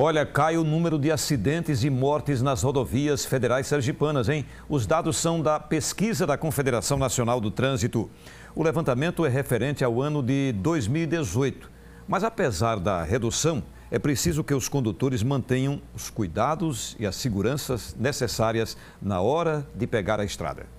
Olha, cai o número de acidentes e mortes nas rodovias federais sergipanas, hein? Os dados são da pesquisa da Confederação Nacional do Trânsito. O levantamento é referente ao ano de 2018. Mas apesar da redução, é preciso que os condutores mantenham os cuidados e as seguranças necessárias na hora de pegar a estrada.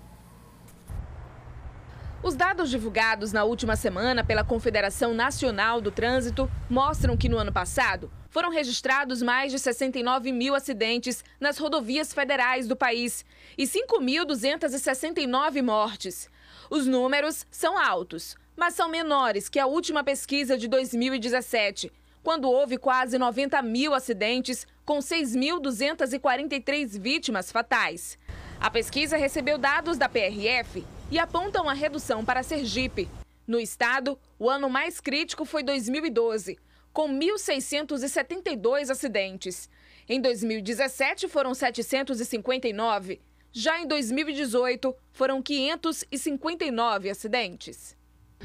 Os dados divulgados na última semana pela Confederação Nacional do Trânsito mostram que no ano passado foram registrados mais de 69 mil acidentes nas rodovias federais do país e 5.269 mortes. Os números são altos, mas são menores que a última pesquisa de 2017, quando houve quase 90 mil acidentes, com 6.243 vítimas fatais. A pesquisa recebeu dados da PRF e apontam a redução para Sergipe. No estado, o ano mais crítico foi 2012, com 1.672 acidentes. Em 2017 foram 759. Já em 2018 foram 559 acidentes.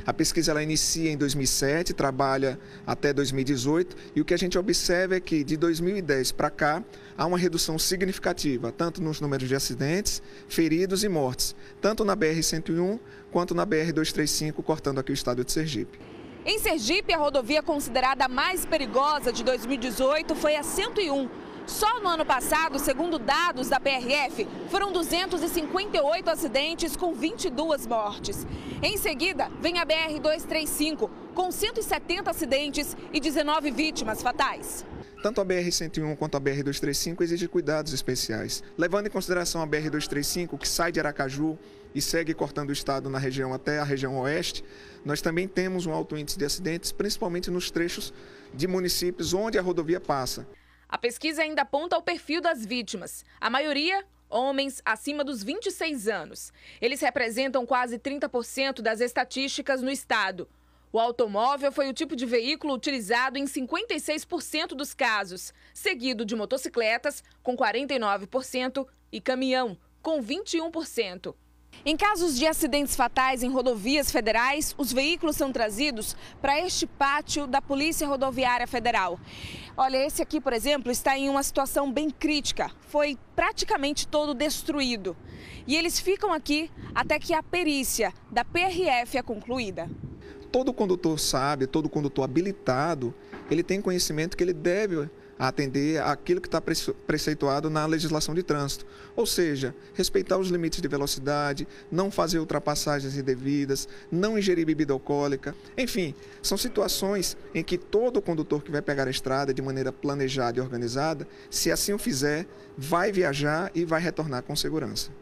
A pesquisa ela inicia em 2007, trabalha até 2018 e o que a gente observa é que de 2010 para cá há uma redução significativa, tanto nos números de acidentes, feridos e mortes, tanto na BR-101 quanto na BR-235, cortando aqui o estado de Sergipe. Em Sergipe, a rodovia considerada mais perigosa de 2018 foi a 101 só no ano passado, segundo dados da PRF, foram 258 acidentes com 22 mortes. Em seguida, vem a BR-235, com 170 acidentes e 19 vítimas fatais. Tanto a BR-101 quanto a BR-235 exigem cuidados especiais. Levando em consideração a BR-235, que sai de Aracaju e segue cortando o estado na região até a região oeste, nós também temos um alto índice de acidentes, principalmente nos trechos de municípios onde a rodovia passa. A pesquisa ainda aponta o perfil das vítimas. A maioria, homens acima dos 26 anos. Eles representam quase 30% das estatísticas no estado. O automóvel foi o tipo de veículo utilizado em 56% dos casos, seguido de motocicletas, com 49%, e caminhão, com 21%. Em casos de acidentes fatais em rodovias federais, os veículos são trazidos para este pátio da Polícia Rodoviária Federal. Olha, esse aqui, por exemplo, está em uma situação bem crítica. Foi praticamente todo destruído. E eles ficam aqui até que a perícia da PRF é concluída. Todo condutor sabe, todo condutor habilitado, ele tem conhecimento que ele deve a atender aquilo que está preceituado na legislação de trânsito, ou seja, respeitar os limites de velocidade, não fazer ultrapassagens indevidas, não ingerir bebida alcoólica, enfim, são situações em que todo condutor que vai pegar a estrada de maneira planejada e organizada, se assim o fizer, vai viajar e vai retornar com segurança.